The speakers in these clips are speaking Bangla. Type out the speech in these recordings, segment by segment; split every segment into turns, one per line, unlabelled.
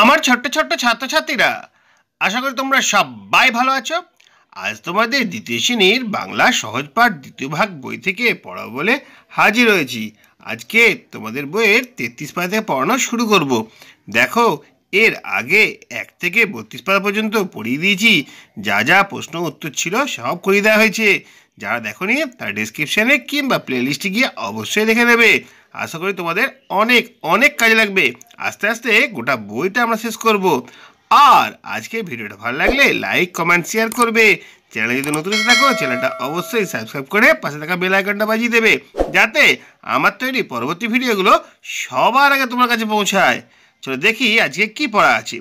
আমার ছোট্ট ছোট্ট ছাত্রছাত্রীরা আশা করি তোমরা সবাই ভালো আছো আজ তোমাদের দ্বিতীয় শ্রেণীর বাংলা সহজ পাঠ দ্বিতীয় ভাগ বই থেকে পড়া বলে হাজির হয়েছি আজকে তোমাদের বইয়ের তেত্রিশ পাতা থেকে পড়ানো শুরু করব। দেখো এর আগে এক থেকে বত্রিশ পাতা পর্যন্ত পড়িয়ে দিয়েছি যা যা প্রশ্ন উত্তর ছিল সব করিয়ে দেওয়া হয়েছে যারা দেখো নি তারা ডিসক্রিপশানে কিংবা প্লেলিস্টে গিয়ে অবশ্যই দেখে নেবে আশা করি তোমাদের অনেক অনেক কাজে লাগবে আস্তে আস্তে গোটা বইটা আমরা শেষ করব আর আজকে ভিডিওটা ভালো লাগলে লাইক কমেন্ট শেয়ার করবে চ্যানেলে যদি নতুন এসে থাকো চ্যানেলটা অবশ্যই সাবস্ক্রাইব করে পাশে থাকা বেল আইকনটা বাজিয়ে দেবে যাতে আমার তৈরি পরবর্তী ভিডিওগুলো সবার আগে তোমার কাছে পৌঁছায় চলো দেখি আজকে কি পড়া আছে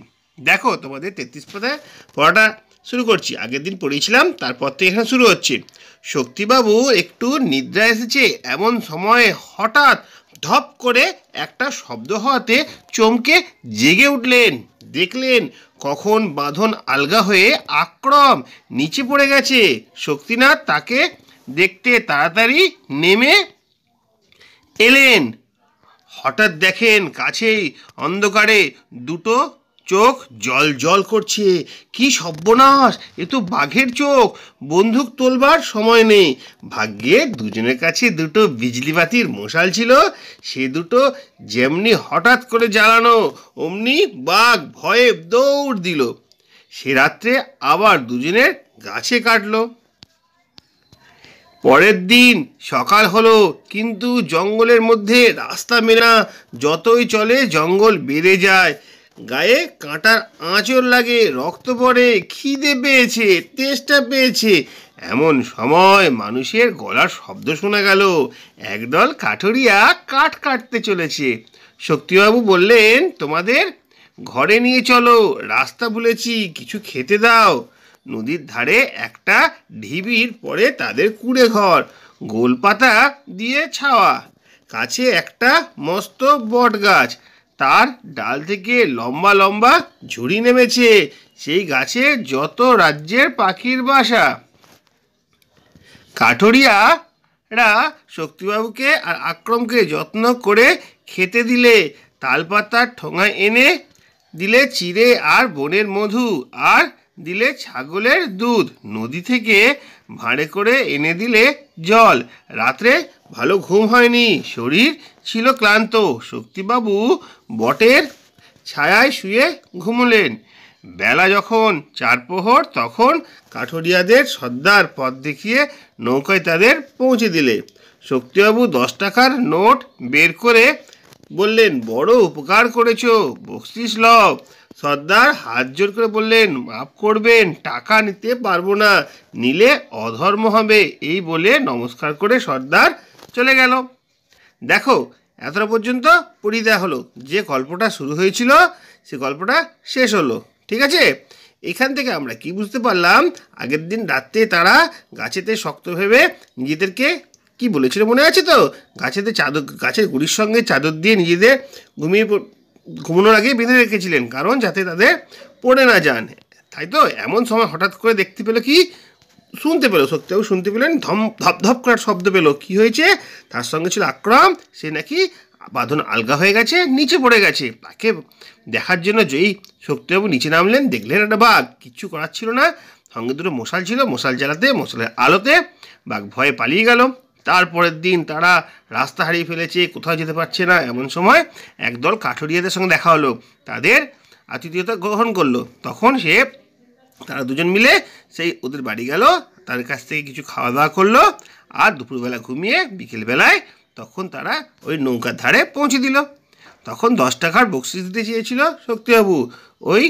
দেখো তোমাদের তেত্রিশ পদে পড়াটা শুরু করছি আগের দিন পড়িয়েছিলাম তারপর থেকে এখানে শুরু হচ্ছে শক্তিবাবু একটু নিদ্রা এসেছে এমন সময়ে হঠাৎ ধপ করে একটা শব্দ হওয়াতে চমকে জেগে উঠলেন দেখলেন কখন বাঁধন আলগা হয়ে আক্রম নিচে পড়ে গেছে শক্তিনাথ তাকে দেখতে তাড়াতাড়ি নেমে এলেন হঠাৎ দেখেন কাছেই অন্ধকারে দুটো চোখ জল জল করছে কি সর্বনাশ এ তো বাঘের চোখ বন্দুক তোলবার সময় নেই ভাগ্যে দুজনের কাছে দুটো বিজলিবাতির মশাল ছিল সে দুটো যেমনি হঠাৎ করে জ্বালানো অমনি বাঘ ভয়ে দৌড় দিল সে রাত্রে আবার দুজনের গাছে কাটলো পরের দিন সকাল হলো কিন্তু জঙ্গলের মধ্যে রাস্তা মেলা যতই চলে জঙ্গল বেড়ে যায় গায়ে কাঁটার আঁচল লাগে রক্ত পড়ে খিদে পেয়েছে তেষ্টা পেয়েছে এমন সময় মানুষের গলার শব্দ শোনা গেল একদল কাঠুরিয়া কাঠ কাটতে চলেছে শক্তিবাবু বললেন তোমাদের ঘরে নিয়ে চলো রাস্তা ভুলেছি কিছু খেতে দাও নদীর ধারে একটা ঢিবির পরে তাদের কুড়ে ঘর গোলপাতা দিয়ে ছাওয়া কাছে একটা মস্ত বট গাছ তার ডাল থেকে লম্বা লম্বা ঝুড়ি নেমেছে সেই গাছে যত রাজ্যের পাখির বাসা কাঠরিয়ারা শক্তিবাবুকে আর আক্রমকে যত্ন করে খেতে দিলে তালপাতার ঠোঙা এনে দিলে চিড়ে আর বনের মধু আর দিলে ছাগলের দুধ নদী থেকে ভাঁড়ে করে এনে দিলে জল রাত্রে ভালো ঘুম হয়নি শরীর ছিল ক্লান্ত শক্তিবাবু বটের ছায়ায় শুয়ে ঘুমলেন বেলা যখন চারপোহর তখন কাঠরিয়াদের সর্দার পথ দেখিয়ে নৌকায় তাদের পৌঁছে দিলে শক্তিবাবু দশ টাকার নোট বের করে বললেন বড় উপকার করেছ বকশিস লব সর্দার হাত জোর করে বললেন মাফ করবেন টাকা নিতে পারবো না নিলে অধর্ম হবে এই বলে নমস্কার করে সর্দার চলে গেল দেখো এতটা পর্যন্ত পড়িয়ে দেওয়া হলো যে গল্পটা শুরু হয়েছিল সে গল্পটা শেষ হলো ঠিক আছে এখান থেকে আমরা কি বুঝতে পারলাম আগের দিন রাত্রে তারা গাছেতে শক্ত ভেবে নিজেদেরকে কি বলেছিল মনে আছে তো গাছেতে চাদর গাছের গুড়ির সঙ্গে চাদর দিয়ে নিজেদের ঘুমিয়ে ঘুমানোর আগেই বেঁধে রেখেছিলেন কারণ যাতে তাদের পড়ে না যান তাই তো এমন সময় হঠাৎ করে দেখতে পেলো কি শুনতে পেলো সত্যিও শুনতে পেলেন ধম ধপধপ করার শব্দ পেলো কি হয়েছে তার সঙ্গে ছিল আক্রম সে নাকি বাঁধন আলগা হয়ে গেছে নিচে পড়ে গেছে তাকে দেখার জন্য যেই শক্তিবাবু নিচে নামলেন দেখলেন একটা বাঘ কিচ্ছু করার ছিল না সঙ্গে দুটো মশাল ছিল মশাল জ্বালাতে মশালের আলোতে বাঘ ভয়ে পালিয়ে গেল তারপরের দিন তারা রাস্তা হারিয়ে ফেলেছে কোথাও যেতে পারছে না এমন সময় একদল কাঠুরিয়াদের সঙ্গে দেখা হলো তাদের আতিথেয়তা গ্রহণ করলো তখন সে তারা দুজন মিলে সেই ওদের বাড়ি গেল তাদের কাছ থেকে কিছু খাওয়া দাওয়া করলো আর দুপুরবেলা ঘুমিয়ে বিকেলবেলায় তখন তারা ওই নৌকার ধারে পৌঁছে দিল তখন দশ টাকার বকশিস দিতে চেয়েছিল শক্তিবাবু ওই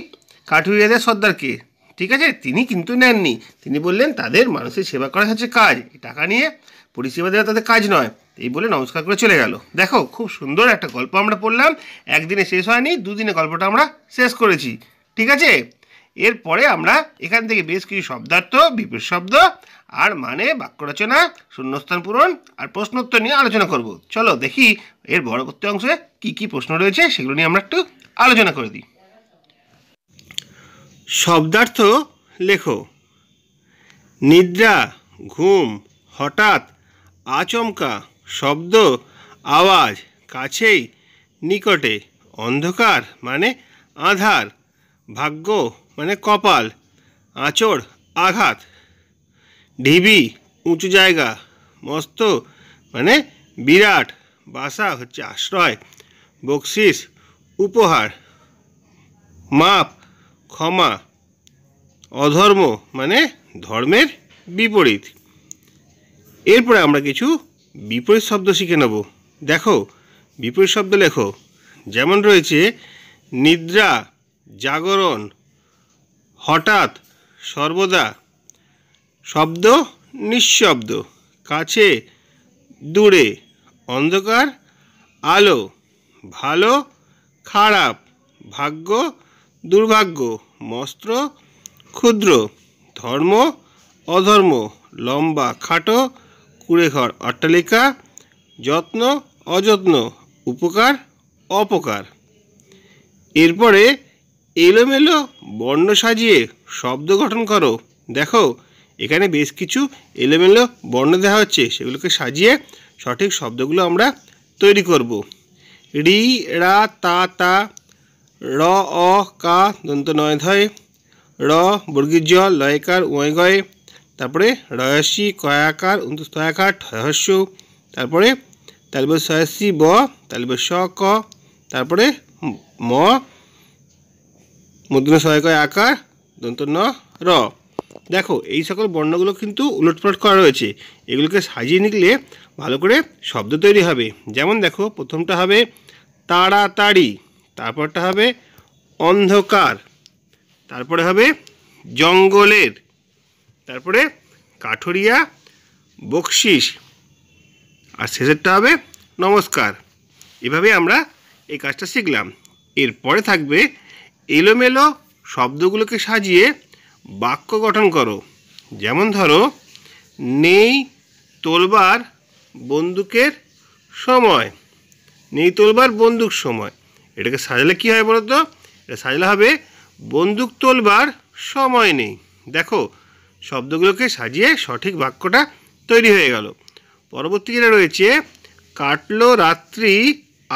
কাঠুরিয়াদের সর্দারকে ঠিক আছে তিনি কিন্তু নেননি তিনি বললেন তাদের মানুষের সেবা করা হচ্ছে কাজ টাকা নিয়ে পরিষেবা দেওয়া তাদের কাজ নয় এই বলে নমস্কার করে চলে গেল দেখো খুব সুন্দর একটা গল্প আমরা পড়লাম একদিনে শেষ হয়নি দুদিনে গল্পটা আমরা শেষ করেছি ঠিক আছে এরপরে আমরা এখান থেকে বেশ কিছু শব্দার্থ বিপুল শব্দ আর মানে বাক্য রচনা শূন্যস্থান পূরণ আর প্রশ্নোত্তর নিয়ে আলোচনা করব চলো দেখি এর পরবর্তী অংশে কি কি প্রশ্ন রয়েছে সেগুলো নিয়ে আমরা একটু আলোচনা করে দিই শব্দার্থ লেখো নিদ্রা ঘুম হঠাৎ আচমকা শব্দ আওয়াজ কাছেই নিকটে অন্ধকার মানে আধার ভাগ্য মানে কপাল আঁচড় আঘাত ঢিবি উঁচু জায়গা মস্ত মানে বিরাট বাসা হচ্ছে আশ্রয় বকশিস উপহার মাপ ক্ষমা অধর্ম মানে ধর্মের বিপরীত এরপরে আমরা কিছু বিপরীত শব্দ শিখে নেব দেখো বিপরীত শব্দ লেখো যেমন রয়েছে নিদ্রা জাগরণ হঠাৎ সর্বদা শব্দ নিঃশব্দ কাছে দূরে অন্ধকার আলো ভালো খারাপ ভাগ্য দুর্ভাগ্য মস্ত্র ক্ষুদ্র ধর্ম অধর্ম লম্বা খাটো কুড়েঘর অট্টালিকা যত্ন অযত্ন উপকার অপকার এরপরে এলোমেলো বর্ণ সাজিয়ে শব্দ গঠন করো দেখো এখানে বেশ কিছু এলোমেলো বর্ণ দেওয়া হচ্ছে সেগুলোকে সাজিয়ে সঠিক শব্দগুলো আমরা তৈরি করব রি রা তা তা র অ কা দন্ত নয় ধয় র বর্গীজ লয়কার ওয় গয় তারপরে রয়সী কয়াকার উন্তস্তয়াকার ঠয়স্য তারপরে তালবে সয়সি ব তালব স ক তারপরে ম মুদ্রণ সহায়কয় আকার দন্ত ন র দেখো এই সকল বর্ণগুলো কিন্তু উলটপলট করা রয়েছে এগুলোকে সাজিয়ে নিলে ভালো করে শব্দ তৈরি হবে যেমন দেখো প্রথমটা হবে তাড়াতাড়ি তারপরটা হবে অন্ধকার তারপরে হবে জঙ্গলের তারপরে কাঠুরিয়া বকশিস আর শেষেরটা হবে নমস্কার এভাবে আমরা এই কাজটা শিখলাম এরপরে থাকবে এলোমেলো শব্দগুলোকে সাজিয়ে বাক্য গঠন করো যেমন ধরো নেই তোলবার বন্দুকের সময় নেই তোলবার বন্দুক সময় এটাকে সাজালে কি হয় বলো তো এটা সাজালে হবে বন্দুক তোলবার সময় নেই দেখো শব্দগুলোকে সাজিয়ে সঠিক বাক্যটা তৈরি হয়ে গেল পরবর্তী যেটা রয়েছে কাটলো রাত্রি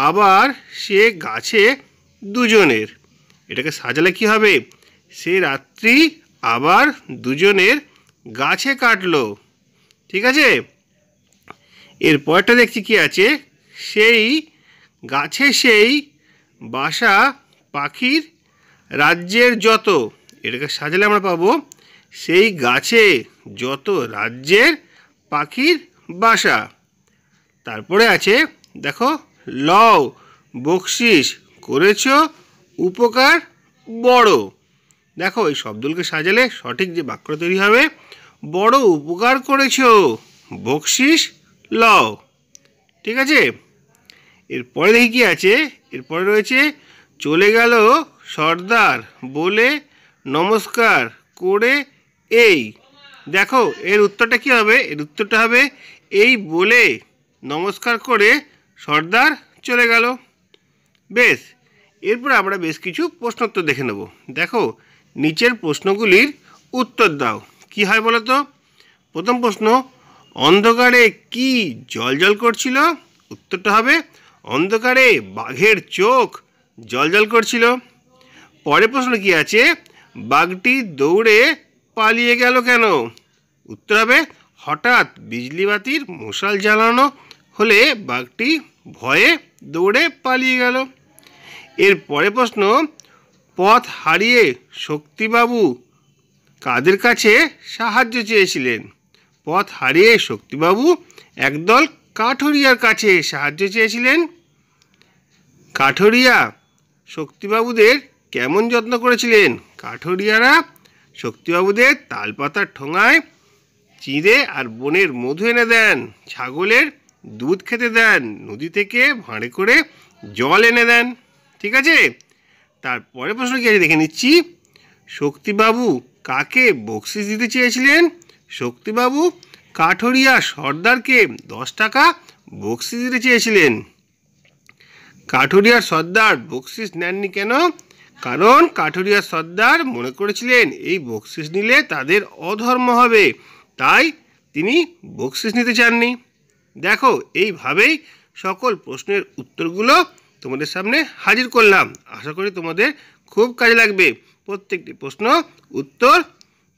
আবার সে গাছে দুজনের এটাকে সাজালে কি হবে সে রাত্রি আবার দুজনের গাছে কাটলো ঠিক আছে এর দেখছি কি আছে সেই গাছে সেই বাসা পাখির রাজ্যের যত এটাকে সাজালে আমরা পাবো সেই গাছে যত রাজ্যের পাখির বাসা তারপরে আছে দেখো লও বকশিস করেছ উপকার বড় দেখো এই শব্দগুলোকে সাজালে সঠিক যে বাক্য তৈরি হবে বড় উপকার করেছ বকশিস লও ঠিক আছে এরপরে দেখি কি আছে এরপরে রয়েছে চলে গেল সর্দার বলে নমস্কার করে এই দেখো এর উত্তরটা কি হবে এর উত্তরটা হবে এই বলে নমস্কার করে সর্দার চলে গেল বেশ এরপর আমরা বেশ কিছু প্রশ্নোত্তর দেখে নেব দেখো নিচের প্রশ্নগুলির উত্তর দাও কি হয় বলো তো প্রথম প্রশ্ন অন্ধকারে কি জলজল করছিল উত্তরটা হবে অন্ধকারে বাঘের চোখ জলজল করছিল পরের প্রশ্ন কি আছে বাঘটি দৌড়ে পালিয়ে গেল কেন উত্তর হবে হঠাৎ বিজলিবাতির মশাল জ্বালানো হলে বাঘটি ভয়ে দৌড়ে পালিয়ে গেল এর পরে প্রশ্ন পথ হারিয়ে শক্তিবাবু কাদের কাছে সাহায্য চেয়েছিলেন পথ হারিয়ে শক্তিবাবু একদল কাঠরিয়ার কাছে সাহায্য চেয়েছিলেন কাঠরিয়া শক্তিবাবুদের কেমন যত্ন করেছিলেন কাঠরিয়ারা শক্তিবাবুদের তালপাতার ঠোঙায় চিঁড়ে আর বনের মধু এনে দেন ছাগলের দুধ খেতে দেন নদী থেকে ভাঁড়ে করে জল এনে দেন ঠিক আছে তারপরে প্রশ্ন কী আছে দেখে নিচ্ছি শক্তিবাবু কাকে বকশিস দিতে চেয়েছিলেন শক্তিবাবু কাঠরিয়া সর্দারকে দশ টাকা বকশিস দিতে চেয়েছিলেন কাঠুরিয়ার সর্দার বকশিস নেননি কেন কারণ কাঠুরিয়া সর্দার মনে করেছিলেন এই বকশিস নিলে তাদের অধর্ম হবে তাই তিনি বকশিস নিতে চাননি দেখো এইভাবেই সকল প্রশ্নের উত্তরগুলো তোমাদের সামনে হাজির করলাম আশা করি তোমাদের খুব কাজে লাগবে প্রত্যেকটি প্রশ্ন উত্তর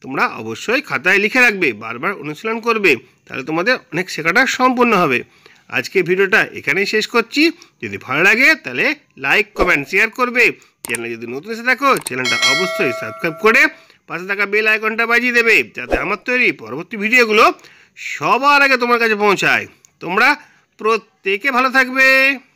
তোমরা অবশ্যই খাতায় লিখে রাখবে বারবার অনুশীলন করবে তাহলে তোমাদের অনেক শেখাটা সম্পূর্ণ হবে আজকে ভিডিওটা এখানেই শেষ করছি যদি ভালো লাগে তাহলে লাইক কমেন্ট শেয়ার করবে চ্যানেলে যদি নতুন এসে থাকো চ্যানেলটা অবশ্যই সাবস্ক্রাইব করে পাশে থাকা বেল আইকনটা বাজিয়ে দেবে যাতে আমার তৈরি পরবর্তী ভিডিওগুলো সবার আগে তোমার কাছে পৌঁছায় তোমরা প্রত্যেকে ভালো থাকবে